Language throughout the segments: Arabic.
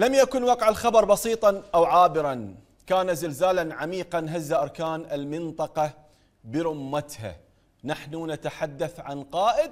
لم يكن وقع الخبر بسيطا او عابرا كان زلزالا عميقا هز اركان المنطقه برمتها نحن نتحدث عن قائد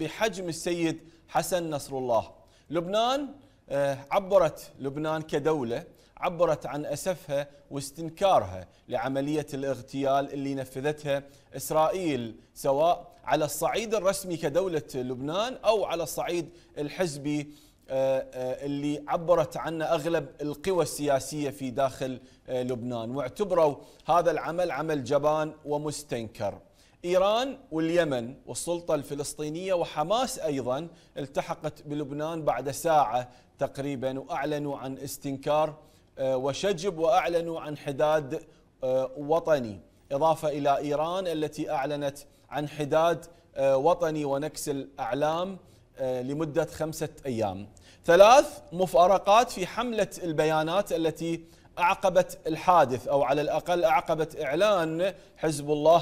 بحجم السيد حسن نصر الله لبنان آه، عبرت لبنان كدوله عبرت عن اسفها واستنكارها لعمليه الاغتيال اللي نفذتها اسرائيل سواء على الصعيد الرسمي كدوله لبنان او على الصعيد الحزبي آه، آه، اللي عبرت عنه اغلب القوى السياسيه في داخل آه، لبنان واعتبروا هذا العمل عمل جبان ومستنكر. ايران واليمن والسلطه الفلسطينيه وحماس ايضا التحقت بلبنان بعد ساعه تقريبا واعلنوا عن استنكار آه، وشجب واعلنوا عن حداد آه، وطني، اضافه الى ايران التي اعلنت عن حداد وطني ونكس الاعلام آه، لمدة خمسة أيام ثلاث مفارقات في حملة البيانات التي أعقبت الحادث أو على الأقل أعقبت إعلان حزب الله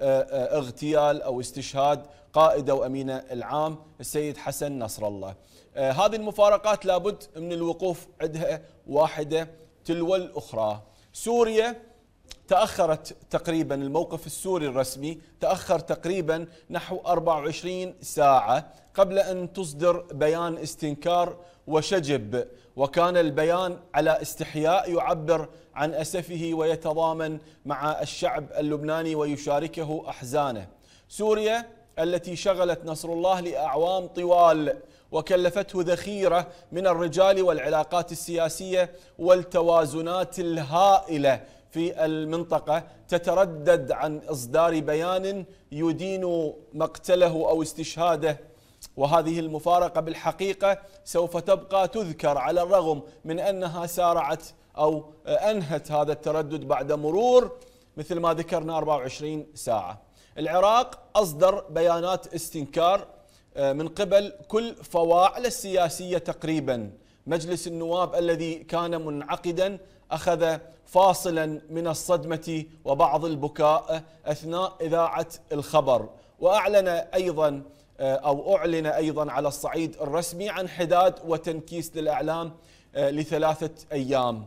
آه، آه، اغتيال أو استشهاد قائد أو أمين العام السيد حسن نصر الله هذه المفارقات لابد من الوقوف عندها واحدة تلو الأخرى سوريا تأخرت تقريبا الموقف السوري الرسمي تأخر تقريبا نحو 24 ساعة قبل أن تصدر بيان استنكار وشجب وكان البيان على استحياء يعبر عن أسفه ويتضامن مع الشعب اللبناني ويشاركه أحزانه سوريا التي شغلت نصر الله لأعوام طوال وكلفته ذخيرة من الرجال والعلاقات السياسية والتوازنات الهائلة في المنطقة تتردد عن إصدار بيان يدين مقتله أو استشهاده وهذه المفارقة بالحقيقة سوف تبقى تذكر على الرغم من أنها سارعت أو أنهت هذا التردد بعد مرور مثل ما ذكرنا 24 ساعة العراق أصدر بيانات استنكار آه، من قبل كل فواعل السياسية تقريبا مجلس النواب الذي كان منعقدا أخذ فاصلا من الصدمة وبعض البكاء أثناء إذاعة الخبر وأعلن أيضا آه، أو أعلن أيضا على الصعيد الرسمي عن حداد وتنكيس للإعلام آه، لثلاثة أيام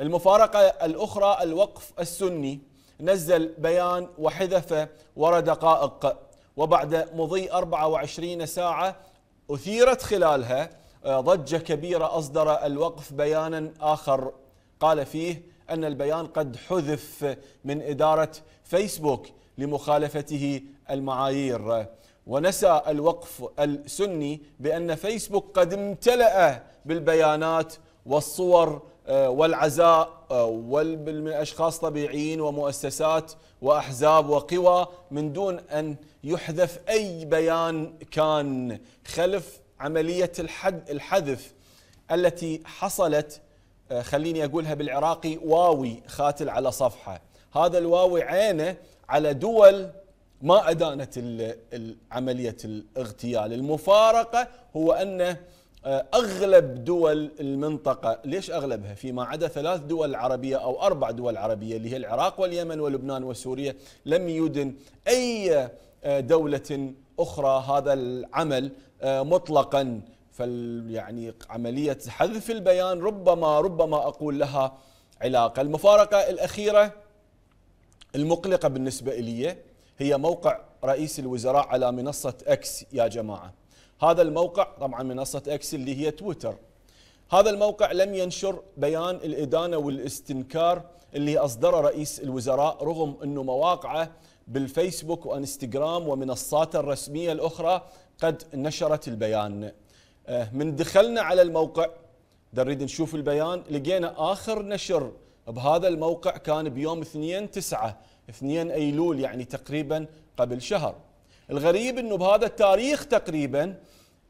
المفارقة الأخرى الوقف السني نزل بيان وحذف ورا دقائق وبعد مضي 24 ساعة أثيرت خلالها آه، ضجة كبيرة أصدر الوقف بيانا آخر قال فيه أن البيان قد حذف من إدارة فيسبوك لمخالفته المعايير ونسى الوقف السني بأن فيسبوك قد امتلأ بالبيانات والصور آه، والعزاء من آه، أشخاص طبيعيين ومؤسسات وأحزاب وقوى من دون أن يحذف أي بيان كان خلف عملية الحذف التي حصلت آه، خليني اقولها بالعراقي واوي خاتل على صفحه هذا الواوي عينه على دول ما ادانت عمليه الاغتيال المفارقه هو ان آه، اغلب دول المنطقه ليش اغلبها فيما عدا ثلاث دول عربيه او اربع دول عربيه اللي هي العراق واليمن ولبنان وسوريا لم يدن اي آه، دوله اخرى هذا العمل مطلقا فال يعني عملية حذف البيان ربما ربما أقول لها علاقة المفارقة الأخيرة المقلقة بالنسبة إلي هي موقع رئيس الوزراء على منصة أكس يا جماعة هذا الموقع طبعا منصة أكس اللي هي تويتر هذا الموقع لم ينشر بيان الإدانة والاستنكار اللي أصدره رئيس الوزراء رغم أنه مواقعه بالفيسبوك وانستغرام ومنصاته الرسمية الأخرى قد نشرت البيان آه، من دخلنا على الموقع نريد نشوف البيان لقينا آخر نشر بهذا الموقع كان بيوم 2 9 2 أيلول يعني تقريبا قبل شهر الغريب أنه بهذا التاريخ تقريبا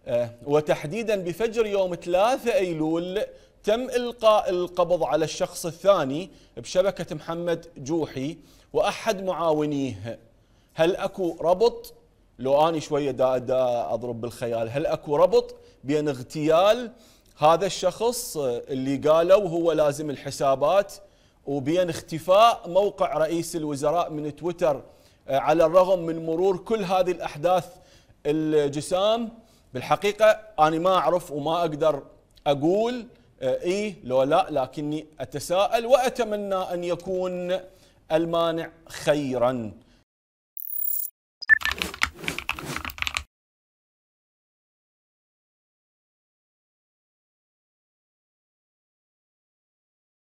آه، وتحديدا بفجر يوم 3 أيلول تم إلقاء القبض على الشخص الثاني بشبكة محمد جوحي وأحد معاونيه هل أكو ربط لو اني شويه دا, دا اضرب بالخيال هل اكو ربط بين اغتيال هذا الشخص اللي قالوا هو لازم الحسابات وبين اختفاء موقع رئيس الوزراء من تويتر آه، على الرغم من مرور كل هذه الاحداث الجسام بالحقيقه انا ما اعرف وما اقدر اقول آه، اي لو لا لكني اتساءل واتمنى ان يكون المانع خيرا